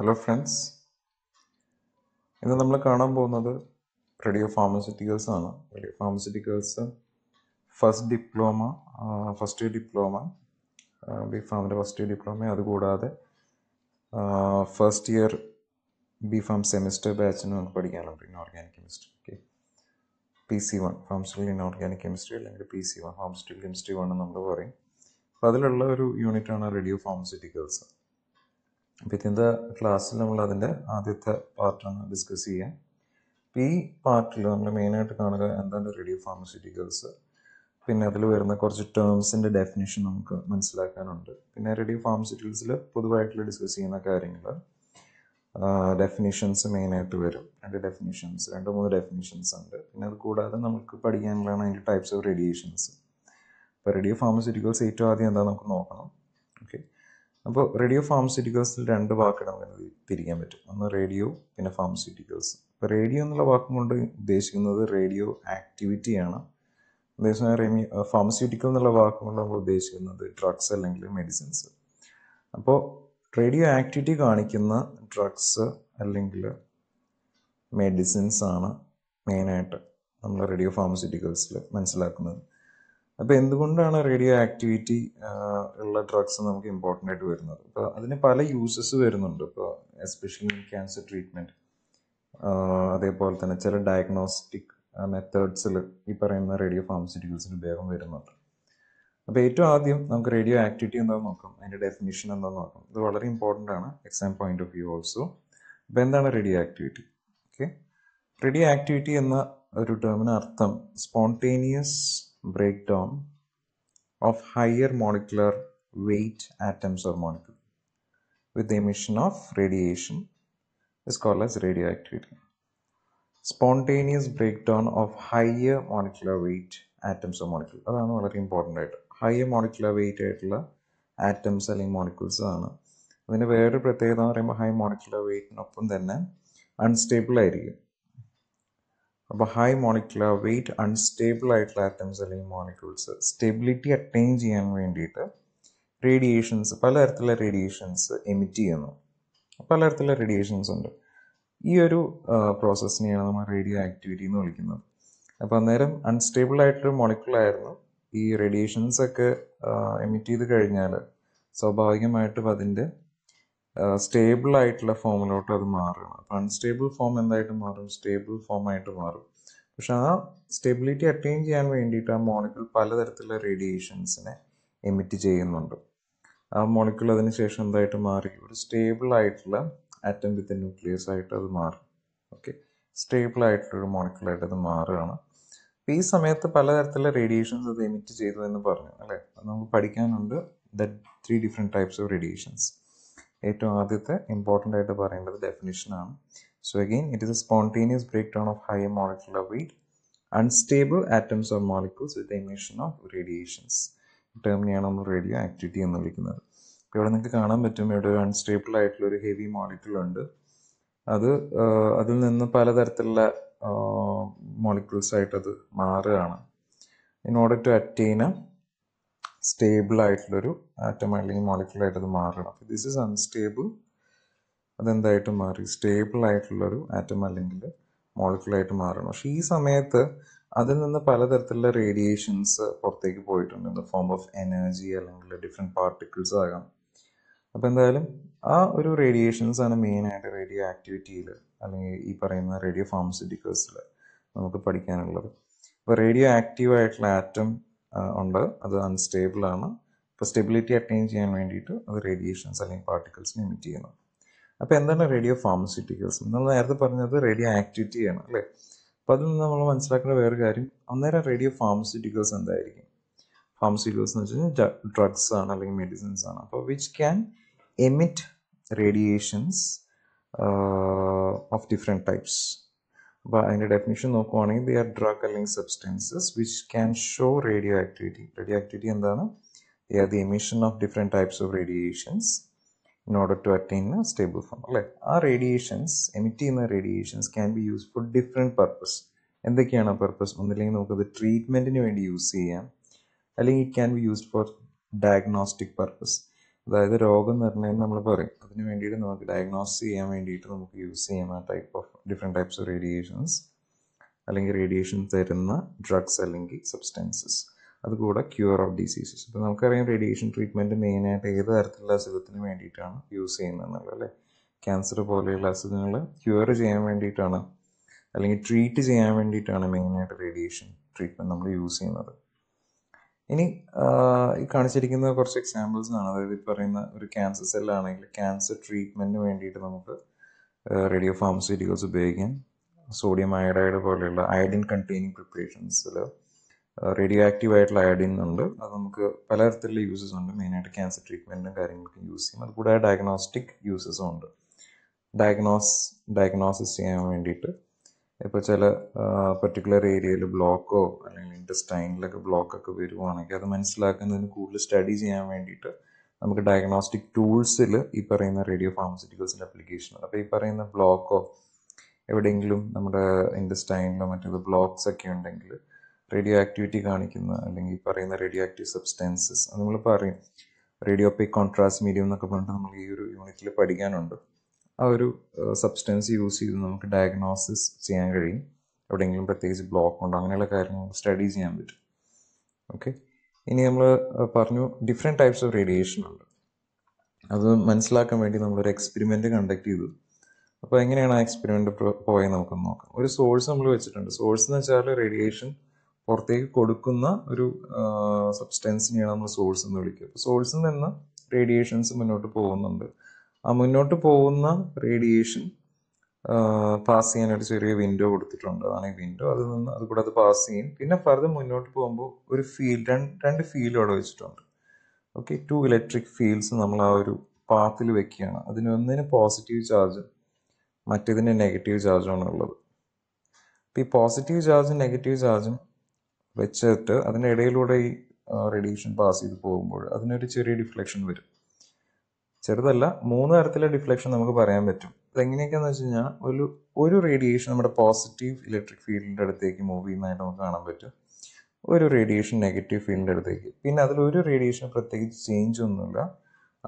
Hello friends ഇന്ന് നമ്മൾ കാണാൻ പോകുന്നത് റേഡിയോ ഫാർമസ്യൂട്ടിക്കൽസ് ആണ് radiopharmaceuticals first diploma first year diploma B ഫാമിൻ്റെ ഫസ്റ്റ് ഇയർ ഡിപ്ലോമ അതുകൂടാതെ first year B pharm semester ബാച്ചിന് നമുക്ക് പഠിക്കാനുണ്ട് inorganic chemistry okay P C one ഫാംസ്റ്റിൽ ഓർഗാനിക് കെമിസ്ട്രി അല്ലെങ്കിൽ പി സി വൺ ഫാംസ്റ്റിൽ കെമിസ്ട്രി വൺ നമ്മൾ പറയും അപ്പോൾ അതിലുള്ള ഒരു യൂണിറ്റാണ് റേഡിയോ ഫാർമസ്യൂട്ടിക്കൽസ് അപ്പോൾ ഇതിൻ്റെ ക്ലാസ്സിൽ നമ്മൾ അതിൻ്റെ ആദ്യത്തെ പാർട്ടാണ് ഡിസ്കസ് ചെയ്യുക അപ്പം ഈ പാർട്ടിൽ നമ്മൾ മെയിനായിട്ട് കാണുക എന്താണ് റേഡിയോ ഫാർമസ്യൂട്ടിക്കൽസ് പിന്നെ അതിൽ വരുന്ന കുറച്ച് ടേംസിൻ്റെ ഡെഫിനേഷൻ നമുക്ക് മനസ്സിലാക്കാനുണ്ട് പിന്നെ റേഡിയോ ഫാർമസ്യൂട്ടിക്കൽസിൽ പൊതുവായിട്ടുള്ള ഡിസ്കസ് ചെയ്യുന്ന കാര്യങ്ങൾ ഡെഫിനേഷൻസ് മെയിനായിട്ട് വരും രണ്ട് ഡെഫിനേഷൻസ് രണ്ട് മൂന്ന് ഡെഫിനേഷൻസ് ഉണ്ട് പിന്നെ അത് കൂടാതെ നമുക്ക് പഠിക്കാനുള്ളതാണ് അതിൻ്റെ ടൈപ്സ് ഓഫ് റേഡിയേഷൻസ് അപ്പോൾ റേഡിയോ ഫാർമസ്യൂട്ടിക്കൽസ് ഏറ്റവും ആദ്യം എന്താ നമുക്ക് നോക്കണം അപ്പോൾ റേഡിയോ ഫാർമസ്യൂട്ടിക്കൽസിൽ രണ്ട് വാക്കാണ് നമുക്ക് തിരിക്കാൻ പറ്റും ഒന്ന് റേഡിയോ പിന്നെ ഫാർമസ്യൂട്ടിക്കൽസ് ഇപ്പോൾ റേഡിയോ എന്നുള്ള വാക്കും കൊണ്ട് ഉദ്ദേശിക്കുന്നത് റേഡിയോ ആക്ടിവിറ്റിയാണ് അതേസമയം റേമിയോ ഫാർമസ്യൂട്ടിക്കൽ എന്നുള്ള വാക്കും കൊണ്ട് നമ്മൾ ഉദ്ദേശിക്കുന്നത് ഡ്രഗ്സ് അല്ലെങ്കിൽ മെഡിസിൻസ് അപ്പോൾ റേഡിയോ ആക്ടിവിറ്റി കാണിക്കുന്ന ഡ്രഗ്സ് അല്ലെങ്കിൽ മെഡിസിൻസ് ആണ് മെയിനായിട്ട് നമ്മൾ റേഡിയോ ഫാർമസ്യൂട്ടിക്കൽസിൽ മനസ്സിലാക്കുന്നത് അപ്പോൾ എന്തുകൊണ്ടാണ് റേഡിയോ ആക്ടിവിറ്റി ഉള്ള ഡ്രഗ്സ് നമുക്ക് ഇമ്പോർട്ടൻ്റ് ആയിട്ട് വരുന്നത് ഇപ്പൊ അതിന് പല യൂസസ് വരുന്നുണ്ട് ഇപ്പൊ എസ്പെഷ്യലി ക്യാൻസർ ട്രീറ്റ്മെന്റ് അതേപോലെ തന്നെ ചില ഡയഗ്നോസ്റ്റിക് മെത്തേഡ്സിൽ ഈ പറയുന്ന റേഡിയോ ഫാർമസ്യൂട്ടിക്കൽസിന് ഉപയോഗം വരുന്നുണ്ട് അപ്പോൾ ഏറ്റവും ആദ്യം നമുക്ക് റേഡിയോ ആക്ടിവിറ്റി എന്താണെന്ന് നോക്കാം അതിൻ്റെ ഡെഫിനിഷൻ എന്താണെന്ന് നോക്കാം ഇത് വളരെ ഇമ്പോർട്ടൻ്റ് ആണ് exam point of view also അപ്പോൾ എന്താണ് radioactivity okay radioactivity എന്ന ഒരു ടേമിന് അർത്ഥം spontaneous breakdown of higher molecular weight atoms or molecule with the emission of radiation is called as radioactivity. Spontaneous breakdown of higher molecular weight atoms or molecules. That is very important. Right? Higher molecular weight atoms or molecules. ആണ് അതിൻ്റെ വേറൊരു പ്രത്യേകത എന്ന് പറയുമ്പോൾ high molecular വെയിറ്റിനൊപ്പം തന്നെ unstable ആയിരിക്കും അപ്പോൾ high molecular weight unstable ആയിട്ടുള്ള ആറ്റംസ് അല്ലെങ്കിൽ മോളിക്യൂൾസ് സ്റ്റെബിലിറ്റി അറ്റൈൻ ചെയ്യാൻ വേണ്ടിയിട്ട് റേഡിയേഷൻസ് പലതരത്തിലുള്ള റേഡിയേഷൻസ് എമിറ്റ് ചെയ്യുന്നു പലതരത്തിലുള്ള റേഡിയേഷൻസ് ഉണ്ട് ഈ ഒരു പ്രോസസ്സിനെയാണ് നമ്മൾ റേഡിയോ ആക്ടിവിറ്റി എന്ന് വിളിക്കുന്നത് അപ്പോൾ അന്നേരം അൺസ്റ്റേബിൾ ആയിട്ടൊരു ആയിരുന്നു ഈ റേഡിയേഷൻസ് ഒക്കെ എമിറ്റ് ചെയ്ത് കഴിഞ്ഞാൽ സ്വാഭാവികമായിട്ടും അതിൻ്റെ സ്റ്റേബിൾ ആയിട്ടുള്ള ഫോമിലോട്ട് അത് മാറുകയാണ് അപ്പം അൺസ്റ്റേബിൾ ഫോം എന്തായിട്ട് മാറും സ്റ്റേബിൾ ഫോമായിട്ട് മാറും പക്ഷെ ആ സ്റ്റെബിലിറ്റി അറ്റൈൻ ചെയ്യാൻ വേണ്ടിയിട്ട് ആ മോളിക്യൂൾ പലതരത്തിലുള്ള റേഡിയേഷൻസിനെ എമിറ്റ് ചെയ്യുന്നുണ്ട് ആ മോളിക്യൂൾ അതിന് ശേഷം എന്തായിട്ട് മാറി ഒരു സ്റ്റേബിൾ ആയിട്ടുള്ള ആറ്റം വിത്ത് ന്യൂക്ലിയസ് ആയിട്ട് അത് മാറും ഓക്കെ സ്റ്റേബിൾ ആയിട്ടുള്ളൊരു മോളിക്യൂളായിട്ട് അത് മാറുകയാണ് അപ്പോൾ ഈ സമയത്ത് പലതരത്തിലുള്ള റേഡിയേഷൻസ് അത് എമിറ്റ് ചെയ്തു എന്ന് പറഞ്ഞു അല്ലേ അത് നമുക്ക് പഠിക്കാനുണ്ട് the three different types of radiations ഏറ്റവും ആദ്യത്തെ ഇമ്പോർട്ടൻ്റ് ആയിട്ട് പറയേണ്ടത് ഡെഫിനിഷനാണ് so again it is a spontaneous breakdown of high molecular weight unstable atoms of molecules with emission of radiations ടേമിനെയാണ് നമ്മൾ റേഡിയോ ആക്ടിവിറ്റി എന്ന് വിളിക്കുന്നത് അപ്പോൾ ഇവിടെ നിങ്ങൾക്ക് കാണാൻ പറ്റും ഇവിടെ ഒരു അൺസ്റ്റേബിൾ ആയിട്ടുള്ള ഒരു ഹെവി മോളിക്യൂൾ ഉണ്ട് അത് അതിൽ നിന്ന് പലതരത്തിലുള്ള മോളിക്യൂൾസ് ആയിട്ട് അത് മാറുകയാണ് in order to attain a stable ആയിട്ടുള്ളൊരു ആറ്റം അല്ലെങ്കിൽ മോളിക്കുലായിട്ട് അത് മാറണം അപ്പോൾ ദിസ് ഈസ് അൺസ്റ്റേബിൾ അതെന്തായിട്ട് മാറി സ്റ്റേബിൾ ആയിട്ടുള്ളൊരു ആറ്റം അല്ലെങ്കിൽ മോളിക്കുലായിട്ട് മാറണം പക്ഷേ ഈ സമയത്ത് അതിൽ നിന്ന് പലതരത്തിലുള്ള റേഡിയേഷൻസ് പുറത്തേക്ക് പോയിട്ടുണ്ട് in the form of energy അല്ലെങ്കിൽ ഡിഫറെൻറ്റ് പാർട്ടിക്കിൾസ് ആകാം അപ്പോൾ എന്തായാലും ആ ഒരു റേഡിയേഷൻസ് ആണ് മെയിനായിട്ട് റേഡിയോ ആക്ടിവിറ്റിയിൽ അല്ലെങ്കിൽ ഈ പറയുന്ന റേഡിയോ ഫാർമസ്യൂട്ടിക്കൽസിൽ നമുക്ക് പഠിക്കാനുള്ളത് അപ്പോൾ റേഡിയോ ആക്റ്റീവ് ആയിട്ടുള്ള ആറ്റം ഉണ്ട് അത് അൺസ്റ്റേബിൾ ആണ് അപ്പോൾ സ്റ്റെബിലിറ്റി അറ്റൈൻ ചെയ്യാൻ വേണ്ടിയിട്ട് അത് റേഡിയേഷൻസ് അല്ലെങ്കിൽ പാർട്ടിക്കിൾസിനെ എമിറ്റ് ചെയ്യുന്നു അപ്പോൾ എന്താണ് റേഡിയോ ഫാർമസ്യൂട്ടിക്കൽസ് നമ്മൾ നേരത്തെ പറഞ്ഞത് റേഡിയോ ആണ് അല്ലേ അപ്പോൾ അതിൽ നിന്ന് നമ്മൾ മനസ്സിലാക്കുന്ന വേറെ കാര്യം അന്നേരം റേഡിയോ ഫാർമസ്യൂട്ടിക്കൽസ് എന്തായിരിക്കും ഫാർമസ്യൂട്ടിക്കൽസ് എന്ന് വെച്ച് കഴിഞ്ഞാൽ ഡ്രഗ്സ് ആണ് അല്ലെങ്കിൽ മെഡിസിൻസ് ആണ് അപ്പോൾ which can emit radiations of different types അപ്പോൾ അതിൻ്റെ ഡെഫിനിഷൻ നോക്കുവാണെങ്കിൽ ദി ആർ ഡ്രഗ് അല്ലെങ്കിൽ substances which can show radioactivity radioactivity എന്താണ് they are the emission of different types of radiations in order to attain a stable form അല്ലേ ആ radiations emit ചെയ്യുന്ന radiations can be use for different purpose എന്തൊക്കെയാണ് ആ purpose ഒന്നില്ലെങ്കിൽ നമുക്കത് ട്രീറ്റ്മെൻറ്റിന് വേണ്ടി use ചെയ്യാം അല്ലെങ്കിൽ it can be used for diagnostic purpose അതായത് രോഗം രോഗനിർണയം നമ്മൾ പറയും അതിന് വേണ്ടിയിട്ട് നമുക്ക് ഡയഗ്നോസ് ചെയ്യാൻ വേണ്ടിയിട്ട് നമുക്ക് യൂസ് ചെയ്യുന്ന type of different types of radiations അല്ലെങ്കിൽ റേഡിയേഷൻ തരുന്ന ഡ്രഗ്സ് അല്ലെങ്കിൽ സബ്സ്റ്റൻസസ് അതുകൂടെ ക്യൂർ ഓഫ് ഡിസീസസ് ഇപ്പോൾ നമുക്കറിയാം റേഡിയേഷൻ ട്രീറ്റ്മെൻറ്റ് മെയിനായിട്ട് ഏത് തരത്തിലുള്ള അസുഖത്തിന് വേണ്ടിയിട്ടാണ് യൂസ് ചെയ്യുന്നത് അല്ലേ ക്യാൻസർ പോലെയുള്ള അസുഖങ്ങൾ ക്യൂർ ചെയ്യാൻ വേണ്ടിയിട്ടാണ് അല്ലെങ്കിൽ ട്രീറ്റ് ചെയ്യാൻ വേണ്ടിയിട്ടാണ് മെയിനായിട്ട് റേഡിയേഷൻ ട്രീറ്റ്മെൻറ്റ് നമ്മൾ യൂസ് ചെയ്യുന്നത് ഇനി ഈ കാണിച്ചിരിക്കുന്ന കുറച്ച് ആണ് അതായത് ഈ പറയുന്ന ഒരു ക്യാൻസർ സെല്ലാണെങ്കിൽ ക്യാൻസർ ട്രീറ്റ്മെൻറ്റിന് വേണ്ടിയിട്ട് നമുക്ക് റേഡിയോ ഫാർമസ്യൂട്ടിക്കൽസ് ഉപയോഗിക്കാം സോഡിയം അയഡൈഡ് പോലെയുള്ള അയഡിൻ കണ്ടെയ്നിങ് പ്രിപ്പറേഷൻസിൽ റേഡിയോ ആക്റ്റീവ് ആയിട്ടുള്ള അയഡിൻ ഉണ്ട് അത് നമുക്ക് പലതരത്തിലുള്ള യൂസസ് ഉണ്ട് മെയിനായിട്ട് ക്യാൻസർ ട്രീറ്റ്മെൻറ്റും കാര്യങ്ങൾക്കും യൂസ് ചെയ്യും അതുകൂടാതെ ഡയഗ്നോസ്റ്റിക് യൂസസും ഉണ്ട് ഡയഗ്നോസ് ഡയഗ്നോസിസ് ചെയ്യാൻ വേണ്ടിയിട്ട് ഇപ്പോൾ ചില പെർട്ടിക്കുലർ ഏരിയയിൽ ബ്ലോക്കോ അല്ലെങ്കിൽ ഇൻറ്റസ്റ്റൈനിലൊക്കെ ബ്ലോക്കൊക്കെ വരുവാണെങ്കിൽ അത് മനസ്സിലാക്കുന്നതിന് കൂടുതൽ സ്റ്റഡി ചെയ്യാൻ വേണ്ടിയിട്ട് നമുക്ക് ഡയഗ്നോസ്റ്റിക് ടൂൾസിൽ ഈ പറയുന്ന റേഡിയോ ഫാർമസ്യൂട്ടിക്കൽസിൻ്റെ അപ്ലിക്കേഷൻ ഉണ്ട് അപ്പോൾ ഈ പറയുന്ന ബ്ലോക്കോ എവിടെയെങ്കിലും നമ്മുടെ ഇൻഡസ്റ്റൈനിലോ മറ്റേത് ബ്ലോക്സ് ഒക്കെ ഉണ്ടെങ്കിൽ റേഡിയോ ആക്ടിവിറ്റി കാണിക്കുന്ന അല്ലെങ്കിൽ ഈ പറയുന്ന റേഡിയോ ആക്റ്റീവ് സബ്സ്റ്റൻസസ് നമ്മൾ പറയും റേഡിയോ പേ കോൺട്രാസ്റ്റ് മീഡിയം എന്നൊക്കെ പറഞ്ഞിട്ട് നമ്മൾ ഈ ഒരു യൂണിറ്റിൽ പഠിക്കാനുണ്ട് ആ ഒരു സബ്സ്റ്റൻസ് യൂസ് ചെയ്ത് നമുക്ക് ഡയഗ്നോസിസ് ചെയ്യാൻ കഴിയും എവിടെയെങ്കിലും പ്രത്യേകിച്ച് ബ്ലോക്ക് ഉണ്ടോ അങ്ങനെയുള്ള കാര്യങ്ങൾ സ്റ്റഡി ചെയ്യാൻ പറ്റും ഓക്കെ ഇനി നമ്മൾ പറഞ്ഞു ഡിഫറെൻറ്റ് ടൈപ്സ് ഓഫ് റേഡിയേഷൻ ഉണ്ട് അത് മനസ്സിലാക്കാൻ വേണ്ടി നമ്മളൊരു എക്സ്പെരിമെൻറ്റ് കണ്ടക്ട് ചെയ്തു അപ്പോൾ എങ്ങനെയാണ് ആ എക്സ്പെരിമെൻറ്റ് പോയത് നമുക്കൊന്ന് നോക്കാം ഒരു സോഴ്സ് നമ്മൾ വെച്ചിട്ടുണ്ട് സോഴ്സ് എന്ന് വെച്ചാൽ റേഡിയേഷൻ പുറത്തേക്ക് കൊടുക്കുന്ന ഒരു സബ്സ്റ്റൻസിനെയാണ് നമ്മൾ സോഴ്സ് എന്ന് വിളിക്കുക അപ്പോൾ സോഴ്സിൽ നിന്ന് റേഡിയേഷൻസ് മുന്നോട്ട് പോകുന്നുണ്ട് ആ മുന്നോട്ട് പോകുന്ന റേഡിയേഷൻ പാസ് ചെയ്യാൻ ഒരു ചെറിയ വിൻഡോ കൊടുത്തിട്ടുണ്ട് അതാണെങ്കിൽ വിൻഡോ അതിൽ നിന്ന് അത് കൂടെ അത് പാസ് ചെയ്യും പിന്നെ ഫർദർ മുന്നോട്ട് പോകുമ്പോൾ ഒരു ഫീൽഡ് രണ്ട് രണ്ട് ഫീൽഡ് അവിടെ വെച്ചിട്ടുണ്ട് ഓക്കെ ടു ഇലക്ട്രിക് ഫീൽഡ്സ് നമ്മൾ ആ ഒരു പാത്തിൽ വെക്കുകയാണ് അതിന് ഒന്നിന് പോസിറ്റീവ് ചാർജ് മറ്റേതിന് നെഗറ്റീവ് ചാർജാണ് ഉള്ളത് അപ്പോൾ ഈ പോസിറ്റീവ് ചാർജും നെഗറ്റീവ് ചാർജും വെച്ചിട്ട് അതിൻ്റെ ഇടയിലൂടെ ഈ റേഡിയേഷൻ പാസ് ചെയ്ത് പോകുമ്പോൾ അതിനൊരു ചെറിയ ഡിഫ്ലക്ഷൻ വരും ചെറുതല്ല മൂന്ന് തരത്തിലെ ഡിഫ്ലക്ഷൻ നമുക്ക് പറയാൻ പറ്റും അതെങ്ങനെയൊക്കെയാന്ന് വെച്ച് കഴിഞ്ഞാൽ ഒരു ഒരു റേഡിയേഷൻ നമ്മുടെ പോസിറ്റീവ് ഇലക്ട്രിക് ഫീൽഡിൻ്റെ അടുത്തേക്ക് മൂവ് ചെയ്യുന്നതായിട്ട് നമുക്ക് കാണാൻ പറ്റും ഒരു റേഡിയേഷൻ നെഗറ്റീവ് ഫീൽഡിൻ്റെ അടുത്തേക്ക് പിന്നെ അതിൽ ഒരു റേഡിയേഷൻ പ്രത്യേകിച്ച് ചേഞ്ച് ഒന്നുമില്ല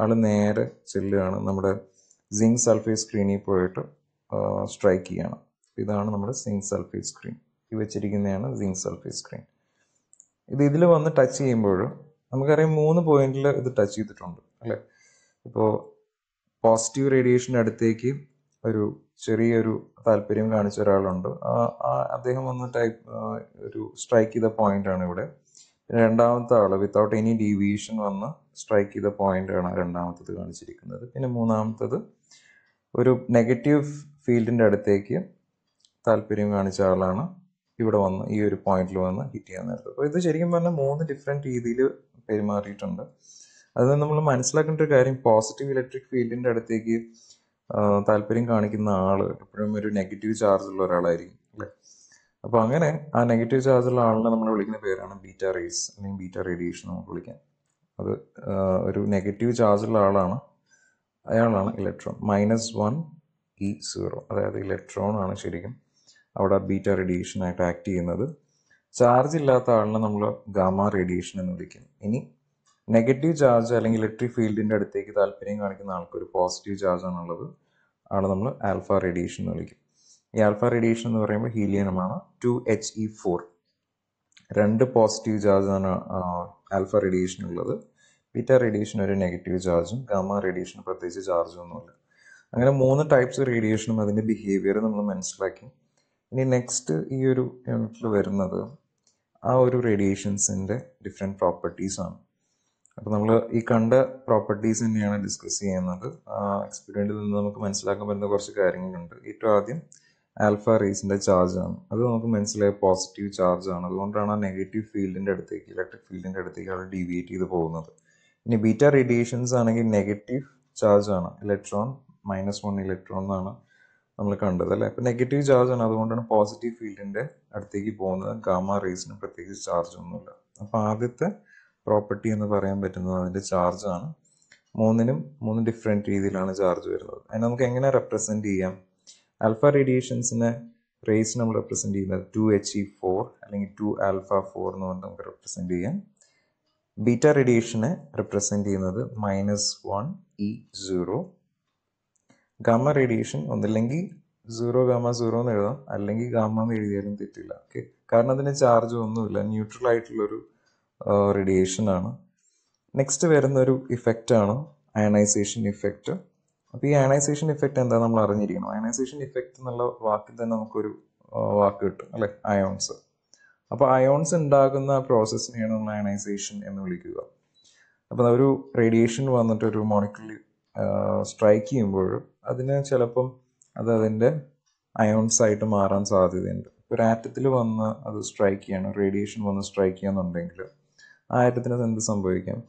ആൾ നേരെ ചെല്ലുകയാണ് നമ്മുടെ സിങ്ക് സൾഫേറ്റ് സ്ക്രീനിൽ പോയിട്ട് സ്ട്രൈക്ക് ചെയ്യണം ഇതാണ് നമ്മുടെ സിങ്ക് സൾഫേറ്റ് സ്ക്രീൻ ഈ വെച്ചിരിക്കുന്നതാണ് സിങ്ക് സൾഫേറ്റ് സ്ക്രീൻ ഇത് ഇതിൽ വന്ന് ടച്ച് ചെയ്യുമ്പോൾ നമുക്കറിയാം മൂന്ന് പോയിന്റിൽ ഇത് ടച്ച് ചെയ്തിട്ടുണ്ട് അല്ലേ അപ്പോൾ പോസിറ്റീവ് റേഡിയേഷൻ്റെ അടുത്തേക്ക് ഒരു ചെറിയൊരു താല്പര്യം കാണിച്ച ഒരാളുണ്ട് അദ്ദേഹം വന്ന് ടൈപ്പ് ഒരു സ്ട്രൈക്ക് ചെയ്ത പോയിന്റാണ് ഇവിടെ രണ്ടാമത്തെ ആൾ വിത്തൗട്ട് എനി ഡീവിയേഷൻ വന്ന് സ്ട്രൈക്ക് ചെയ്ത പോയിന്റാണ് രണ്ടാമത്തത് കാണിച്ചിരിക്കുന്നത് പിന്നെ മൂന്നാമത്തത് ഒരു നെഗറ്റീവ് ഫീൽഡിൻ്റെ അടുത്തേക്ക് താല്പര്യം കാണിച്ച ആളാണ് ഇവിടെ വന്ന് ഈ ഒരു പോയിന്റിൽ വന്ന് ഹിറ്റ് ചെയ്യാൻ നേരത്തത് അപ്പോൾ ഇത് ശരിക്കും പറഞ്ഞാൽ മൂന്ന് ഡിഫറെൻറ്റ് രീതിയിൽ പെരുമാറിയിട്ടുണ്ട് അത് നമ്മൾ മനസ്സിലാക്കേണ്ട ഒരു കാര്യം പോസിറ്റീവ് ഇലക്ട്രിക് ഫീൽഡിൻ്റെ അടുത്തേക്ക് താല്പര്യം കാണിക്കുന്ന ആൾ എപ്പോഴും ഒരു നെഗറ്റീവ് ചാർജ് ഉള്ള ഒരാളായിരിക്കും അല്ലേ അപ്പോൾ അങ്ങനെ ആ നെഗറ്റീവ് ചാർജ് ഉള്ള ആളിനെ നമ്മൾ വിളിക്കുന്ന പേരാണ് ബീറ്റ റേസ് അല്ലെങ്കിൽ ബീറ്റ റേഡിയേഷൻ നമുക്ക് വിളിക്കാം അത് ഒരു നെഗറ്റീവ് ചാർജ് ഉള്ള ആളാണ് അയാളാണ് electron minus one E zero അതായത് ഇലക്ട്രോൺ ആണ് ശരിക്കും അവിടെ ബീറ്റ റേഡിയേഷനായിട്ട് ആക്ട് ചെയ്യുന്നത് ചാർജ് ഇല്ലാത്ത ആളിനെ നമ്മൾ ഗാമ റേഡിയേഷൻ എന്ന് വിളിക്കും ഇനി നെഗറ്റീവ് ചാർജ് അല്ലെങ്കിൽ ഇലക്ട്രിക് ഫീൽഡിൻ്റെ അടുത്തേക്ക് താല്പര്യം കാണിക്കുന്ന ഒരു പോസിറ്റീവ് ചാർജ് ആണുള്ളത് ആണ് നമ്മൾ ആൽഫ റേഡിയേഷൻ എന്ന് വിളിക്കും ഈ ആൽഫ റേഡിയേഷൻ എന്ന് പറയുമ്പോൾ ഹീലിയനമാണ് ടു എച്ച് ഇ ഫോർ രണ്ട് പോസിറ്റീവ് ചാർജാണ് ആൽഫ റേഡിയേഷൻ ഉള്ളത് ബീറ്റ റേഡിയേഷൻ ഒരു നെഗറ്റീവ് ചാർജും ഗാമ റേഡിയേഷൻ പ്രത്യേകിച്ച് ഒന്നുമില്ല അങ്ങനെ മൂന്ന് ടൈപ്സ് റേഡിയേഷനും അതിൻ്റെ ബിഹേവിയർ നമ്മൾ മനസ്സിലാക്കി ഇനി നെക്സ്റ്റ് ഈ ഒരു യൂണിറ്റിൽ വരുന്നത് ആ ഒരു റേഡിയേഷൻസിൻ്റെ ഡിഫറെൻറ്റ് ആണ് അപ്പോൾ നമ്മൾ ഈ കണ്ട പ്രോപ്പർട്ടീസ് തന്നെയാണ് ഡിസ്കസ് ചെയ്യുന്നത് എക്സ്പീരിയൻസിൽ നിന്ന് നമുക്ക് മനസ്സിലാക്കാൻ പറ്റുന്ന കുറച്ച് കാര്യങ്ങളുണ്ട് ഏറ്റവും ആദ്യം ആൽഫ റേസിൻ്റെ ആണ് അത് നമുക്ക് മനസ്സിലായ പോസിറ്റീവ് ചാർജ് ആണ് അതുകൊണ്ടാണ് ആ നെഗറ്റീവ് ഫീൽഡിൻ്റെ അടുത്തേക്ക് ഇലക്ട്രിക് ഫീൽഡിൻ്റെ അടുത്തേക്ക് അവിടെ ഡീവിയേറ്റ് ചെയ്ത് പോകുന്നത് ഇനി ബീറ്റ റേഡിയേഷൻസ് ആണെങ്കിൽ നെഗറ്റീവ് ചാർജ് ആണ് ഇലക്ട്രോൺ മൈനസ് വൺ ഇലക്ട്രോൺ എന്നാണ് നമ്മൾ കണ്ടത് അല്ലേ അപ്പോൾ നെഗറ്റീവ് ചാർജ് ആണ് അതുകൊണ്ടാണ് പോസിറ്റീവ് ഫീൽഡിൻ്റെ അടുത്തേക്ക് പോകുന്നത് ഗാമ റേസിന് പ്രത്യേകിച്ച് ചാർജ് ഒന്നുമില്ല അപ്പോൾ ആദ്യത്തെ പ്രോപ്പർട്ടി എന്ന് പറയാൻ പറ്റുന്നത് അതിൻ്റെ ചാർജാണ് മൂന്നിനും മൂന്ന് ഡിഫറെൻറ്റ് രീതിയിലാണ് ചാർജ് വരുന്നത് അതിന് നമുക്ക് എങ്ങനെ റെപ്രസെൻ്റ് ചെയ്യാം ആൽഫ റേഡിയേഷൻസിനെ റേസ് നമ്മൾ റെപ്രസെൻ്റ് ചെയ്യുന്നത് ടു എച്ച് ഇ ഫോർ അല്ലെങ്കിൽ ടു ആൽഫ ഫോർ എന്ന് പറഞ്ഞ് നമുക്ക് റെപ്രസെൻ്റ് ചെയ്യാം ബീറ്റ റേഡിയേഷനെ റെപ്രസെൻ്റ് ചെയ്യുന്നത് minus one E zero gamma radiation ഒന്നില്ലെങ്കിൽ സീറോ ഗാമ സീറോ എന്ന് എഴുതാം അല്ലെങ്കിൽ ഗാമ എന്ന് എഴുതിയാലും തെറ്റില്ല ഓക്കെ കാരണം അതിന് ചാർജ് ഒന്നുമില്ല ന്യൂട്രൽ ആയിട്ടുള്ളൊരു റേഡിയേഷൻ ആണ് നെക്സ്റ്റ് വരുന്ന ഒരു ഇഫക്റ്റ് ആണ് അയണൈസേഷൻ ഇഫക്റ്റ് അപ്പോൾ ഈ അയണൈസേഷൻ ഇഫക്റ്റ് എന്താ നമ്മൾ അറിഞ്ഞിരിക്കണം അയണൈസേഷൻ ഇഫക്റ്റ് എന്നുള്ള വാക്കിൽ തന്നെ നമുക്കൊരു വാക്ക് കിട്ടും അല്ലെ അയോൺസ് അപ്പോൾ അയോൺസ് ഉണ്ടാകുന്ന പ്രോസസ്സിനെയാണ് നമ്മൾ അയണൈസേഷൻ എന്ന് വിളിക്കുക അപ്പോൾ ഒരു റേഡിയേഷൻ വന്നിട്ട് ഒരു മോണിക്കിളിൽ സ്ട്രൈക്ക് ചെയ്യുമ്പോൾ അതിന് ചിലപ്പം അത് അതിൻ്റെ അയോൺസ് ആയിട്ട് മാറാൻ സാധ്യതയുണ്ട് ഒരു ആറ്റത്തിൽ വന്ന് അത് സ്ട്രൈക്ക് ചെയ്യണം റേഡിയേഷൻ വന്ന് സ്ട്രൈക്ക് ചെയ്യുന്നുണ്ടെങ്കിൽ ആറ്റത്തിന് എന്ത് സംഭവിക്കാം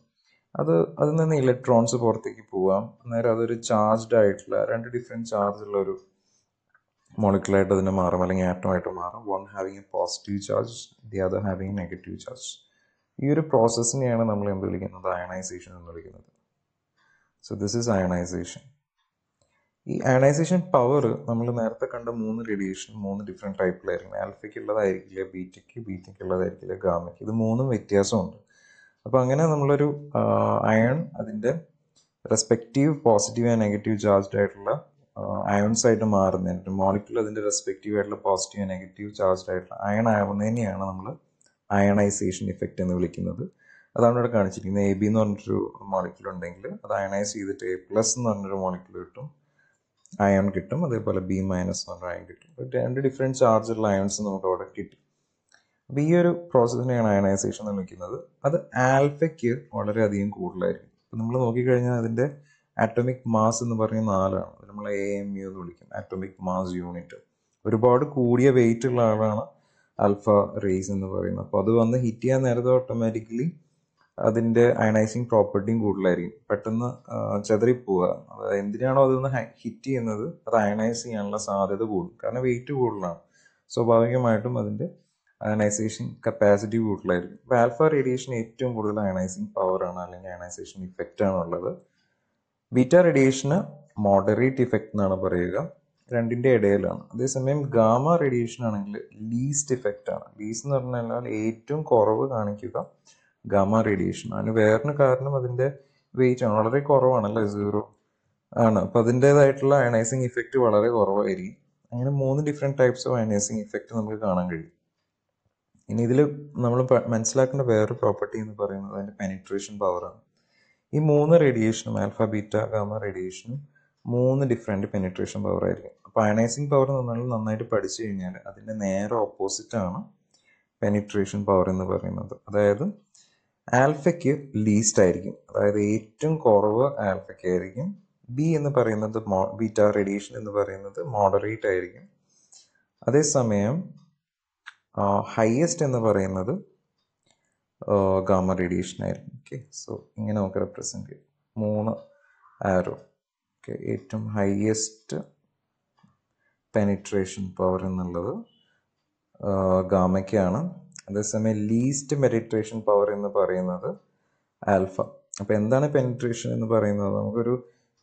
അത് അതിൽ നിന്ന് ഇലക്ട്രോൺസ് പുറത്തേക്ക് പോവാം അന്നേരം അതൊരു ചാർജ്ഡ് ആയിട്ടുള്ള രണ്ട് ഡിഫറെൻറ്റ് ചാർജ് ഉള്ള ഒരു മോളിക്കുലായിട്ട് അതിന് മാറും അല്ലെങ്കിൽ ആറ്റമായിട്ട് മാറും one having a positive charge the other having negative charge ഈ ഒരു പ്രോസസ്സിനെയാണ് നമ്മൾ എന്ത് വിളിക്കുന്നത് അയണൈസേഷൻ എന്ന് വിളിക്കുന്നത് സോ ദിസ് ഈസ് അയണൈസേഷൻ ഈ അയണൈസേഷൻ പവർ നമ്മൾ നേരത്തെ കണ്ട മൂന്ന് റേഡിയേഷൻ മൂന്ന് ഡിഫറെൻറ്റ് ടൈപ്പിലായിരിക്കും ആൽഫയ്ക്ക് ഉള്ളതായിരിക്കില്ല ബീറ്റയ്ക്ക് ബീറ്റയ്ക്ക് ഉള്ളതായിരിക്കില്ല ഗാമയ്ക്ക് ഇത് മൂന്നും വ്യത്യാസമുണ്ട് അപ്പോൾ അങ്ങനെ നമ്മളൊരു അയൺ അതിൻ്റെ respective positive and negative charged ആയിട്ടുള്ള അയോൺസ് ആയിട്ട് മാറുന്നതിന് മോളിക്കുലർ അതിൻ്റെ റെസ്പെക്റ്റീവ് ആയിട്ടുള്ള പോസിറ്റീവ് ആൻഡ് നെഗറ്റീവ് ചാർജ്ഡ് ആയിട്ടുള്ള അയൺ ആവുന്നതിനെയാണ് നമ്മൾ അയണൈസേഷൻ ഇഫക്റ്റ് എന്ന് വിളിക്കുന്നത് അതാണ് ഇവിടെ കാണിച്ചിരിക്കുന്നത് എ ബി എന്ന് പറഞ്ഞിട്ടൊരു മോളിക്കുലർ ഉണ്ടെങ്കിൽ അത് അയണൈസ് ചെയ്തിട്ട് എ പ്ലസ് എന്ന് പറഞ്ഞൊരു മോളിക്കുലർ കിട്ടും അയോൺ കിട്ടും അതേപോലെ ബി മൈനസ് എന്ന് പറഞ്ഞ അയൺ കിട്ടും രണ്ട് ഡിഫറെൻറ്റ് ചാർജുള്ള അയോൺസ് നമുക്ക് അവിടെ കിട്ടി അപ്പോൾ ഈ ഒരു പ്രോസസ്സിനെയാണ് അയണൈസേഷൻ എന്ന് വിളിക്കുന്നത് അത് ആൽഫയ്ക്ക് വളരെയധികം കൂടുതലായിരിക്കും ഇപ്പം നമ്മൾ നോക്കിക്കഴിഞ്ഞാൽ അതിൻ്റെ ആറ്റോമിക് മാസ് എന്ന് പറയുന്ന നാലാണ് നമ്മൾ എ എം യു എന്ന് വിളിക്കും ആറ്റോമിക് മാസ് യൂണിറ്റ് ഒരുപാട് കൂടിയ വെയിറ്റ് ഉള്ള ആളാണ് ആൽഫ റേസ് എന്ന് പറയുന്നത് അപ്പോൾ അത് വന്ന് ഹിറ്റ് ചെയ്യാൻ നേരത്തെ ഓട്ടോമാറ്റിക്കലി അതിൻ്റെ അയണൈസിങ് പ്രോപ്പർട്ടിയും കൂടുതലായിരിക്കും പെട്ടെന്ന് ചെതറിപ്പോവുക അതായത് എന്തിനാണോ അതൊന്ന് ഹിറ്റ് ചെയ്യുന്നത് അത് അയണൈസ് ചെയ്യാനുള്ള സാധ്യത കൂടും കാരണം വെയിറ്റ് കൂടുതലാണ് സ്വാഭാവികമായിട്ടും അതിൻ്റെ അയണൈസേഷൻ കപ്പാസിറ്റി കൂടുതലായിരിക്കും അപ്പോൾ ആൽഫ റേഡിയേഷൻ ഏറ്റവും കൂടുതൽ അയണൈസിങ് പവറാണ് അല്ലെങ്കിൽ അയണൈസേഷൻ ഇഫക്റ്റ് ആണുള്ളത് ബീറ്റ റേഡിയേഷന് മോഡറേറ്റ് ഇഫക്റ്റ് എന്നാണ് പറയുക രണ്ടിൻ്റെ ഇടയിലാണ് അതേസമയം ഗാമ റേഡിയേഷൻ ആണെങ്കിൽ ലീസ്റ്റ് ഇഫക്റ്റ് ആണ് ലീസ്റ്റ് എന്ന് പറഞ്ഞാൽ ഏറ്റവും കുറവ് കാണിക്കുക ഗാമ റേഡിയേഷൻ അതിന് വേറിന് കാരണം അതിൻ്റെ വെയിറ്റ് ആണ് വളരെ കുറവാണല്ലോ സീറോ ആണ് അപ്പം അതിൻ്റേതായിട്ടുള്ള അയണൈസിങ് ഇഫക്റ്റ് വളരെ കുറവായിരിക്കും അങ്ങനെ മൂന്ന് different types of ionizing effect നമുക്ക് കാണാൻ കഴിയും ഇനി ഇതിൽ നമ്മൾ മനസ്സിലാക്കേണ്ട വേറൊരു പ്രോപ്പർട്ടി എന്ന് പറയുന്നത് അതിൻ്റെ പെനിട്രേഷൻ പവറാണ് ഈ മൂന്ന് റേഡിയേഷനും ആൽഫ ബീറ്റ ഗാമ റേഡിയേഷനും മൂന്ന് ഡിഫറെൻറ്റ് പെനിട്രേഷൻ പവർ ആയിരിക്കും അപ്പോൾ അയണൈസിങ് പവർ എന്ന് പറഞ്ഞാൽ നന്നായിട്ട് പഠിച്ചു കഴിഞ്ഞാൽ അതിൻ്റെ നേരെ ഓപ്പോസിറ്റാണ് പെനിട്രേഷൻ പവർ എന്ന് പറയുന്നത് അതായത് ആൽഫയ്ക്ക് ലീസ്റ്റ് ആയിരിക്കും അതായത് ഏറ്റവും കുറവ് ആൽഫയ്ക്ക് ആയിരിക്കും ബി എന്ന് പറയുന്നത് മോ ബീറ്റ റേഡിയേഷൻ എന്ന് പറയുന്നത് മോഡറേറ്റ് ആയിരിക്കും അതേസമയം ഹയസ്റ്റ് എന്ന് പറയുന്നത് ഗാമ റേഡിയേഷൻ ആയിരുന്നു ഓക്കെ സോ ഇങ്ങനെ നമുക്ക് റെപ്രസെന്റ് ചെയ്യും മൂന്ന് ആരോ ഓക്കെ ഏറ്റവും ഹയസ്റ്റ് പെനിട്രേഷൻ പവർ എന്നുള്ളത് ഗാമയ്ക്കാണ് അതേസമയം ലീസ്റ്റ് മെഡിറ്റേഷൻ പവർ എന്ന് പറയുന്നത് ആൽഫ അപ്പോൾ എന്താണ് പെനിട്രേഷൻ എന്ന് പറയുന്നത് നമുക്കൊരു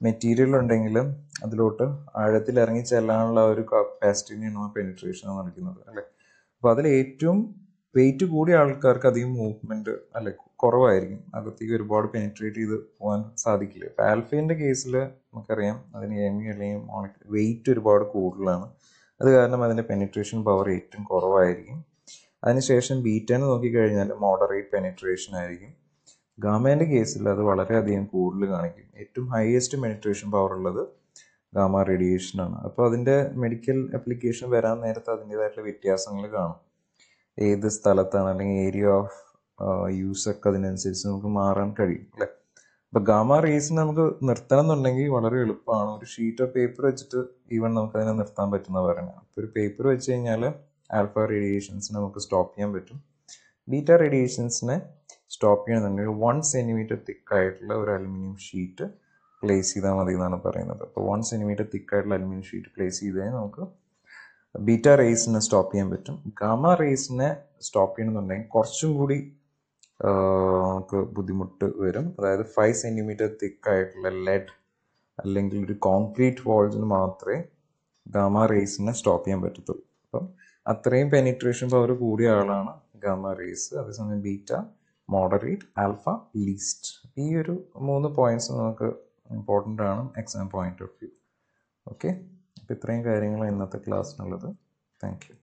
മെറ്റീരിയൽ ഉണ്ടെങ്കിലും അതിലോട്ട് ആഴത്തിൽ ഇറങ്ങി ചെല്ലാനുള്ള ഒരു കപ്പാസിറ്റിനെയാണ് പെനിട്രേഷൻ എന്ന് പറയുന്നത് അല്ലേ അപ്പോൾ അതിൽ ഏറ്റവും വെയിറ്റ് കൂടിയ ആൾക്കാർക്ക് അധികം മൂവ്മെന്റ് അല്ലെ കുറവായിരിക്കും അകത്തേക്ക് ഒരുപാട് പെനിട്രേറ്റ് ചെയ്ത് പോകാൻ സാധിക്കില്ല ഇപ്പം ആൽഫേൻ്റെ കേസിൽ നമുക്കറിയാം അതിന് എമി e അല്ലെങ്കിൽ വെയിറ്റ് ഒരുപാട് കൂടുതലാണ് അത് കാരണം അതിൻ്റെ പെനിട്രേഷൻ പവർ ഏറ്റവും കുറവായിരിക്കും അതിനുശേഷം ബീറ്റാന്ന് നോക്കിക്കഴിഞ്ഞാൽ മോഡറേറ്റ് പെനിട്രേഷൻ ആയിരിക്കും ഗാമേൻ്റെ കേസിൽ അത് വളരെയധികം കൂടുതൽ കാണിക്കും ഏറ്റവും ഹയസ്റ്റ് പെനിട്രേഷൻ പവർ ഉള്ളത് ഗാമ റേഡിയേഷനാണ് അപ്പോൾ അതിൻ്റെ മെഡിക്കൽ ആപ്ലിക്കേഷൻ വരാൻ നേരത്തെ അതിൻ്റേതായിട്ടുള്ള വ്യത്യാസങ്ങൾ കാണും ഏത് സ്ഥലത്താണ് അല്ലെങ്കിൽ ഏരിയ ഓഫ് യൂസ് ഒക്കെ അതിനനുസരിച്ച് നമുക്ക് മാറാൻ കഴിയും അല്ലേ അപ്പോൾ ഗാമ റേസിന് നമുക്ക് നിർത്തണം എന്നുണ്ടെങ്കിൽ വളരെ എളുപ്പമാണ് ഒരു ഷീറ്റ് ഓഫ് പേപ്പർ വെച്ചിട്ട് ഈവൻ നമുക്ക് അതിനെ നിർത്താൻ പറ്റുന്ന പറയുന്നത് അപ്പോൾ ഒരു പേപ്പർ വെച്ച് കഴിഞ്ഞാൽ ആൽഫ റേഡിയേഷൻസ് നമുക്ക് സ്റ്റോപ്പ് ചെയ്യാൻ പറ്റും ബീറ്റ റേഡിയേഷൻസിനെ സ്റ്റോപ്പ് ചെയ്യണമെന്നുണ്ടെങ്കിൽ വൺ സെൻറ്റിമീറ്റർ തിക്കായിട്ടുള്ള ഒരു അലുമിനിയം ഷീറ്റ് പ്ലേസ് ചെയ്താൽ മതി എന്നാണ് പറയുന്നത് അപ്പോൾ വൺ സെൻറ്റിമീറ്റർ തിക്കായിട്ടുള്ള അലുമിനിയം ഷീറ്റ് പ്ലേസ് ചെയ്തേ നമുക്ക് ബീറ്റ റേസിനെ സ്റ്റോപ്പ് ചെയ്യാൻ പറ്റും ഗാമ റേസിനെ സ്റ്റോപ്പ് ചെയ്യണമെന്നുണ്ടെങ്കിൽ കുറച്ചും കൂടി നമുക്ക് ബുദ്ധിമുട്ട് വരും അതായത് ഫൈവ് സെൻറ്റിമീറ്റർ തിക്കായിട്ടുള്ള ലെഡ് അല്ലെങ്കിൽ ഒരു കോൺക്രീറ്റ് വാൾസിന് മാത്രമേ ഗാമ റേസിനെ സ്റ്റോപ്പ് ചെയ്യാൻ പറ്റത്തുള്ളൂ അപ്പം അത്രയും പെനിട്രേഷൻ പവർ കൂടിയ ആളാണ് ഗാമ റേസ് അതേസമയം ബീറ്റ മോഡറേറ്റ് ആൽഫ ലീസ്റ്റ് ഈ ഒരു മൂന്ന് പോയിന്റ്സ് നമുക്ക് ഇമ്പോർട്ടൻ്റ് ആണ് exam point of view okay അപ്പോൾ ഇത്രയും കാര്യങ്ങളാണ് ഇന്നത്തെ ക്ലാസ്സിനുള്ളത് താങ്ക് യു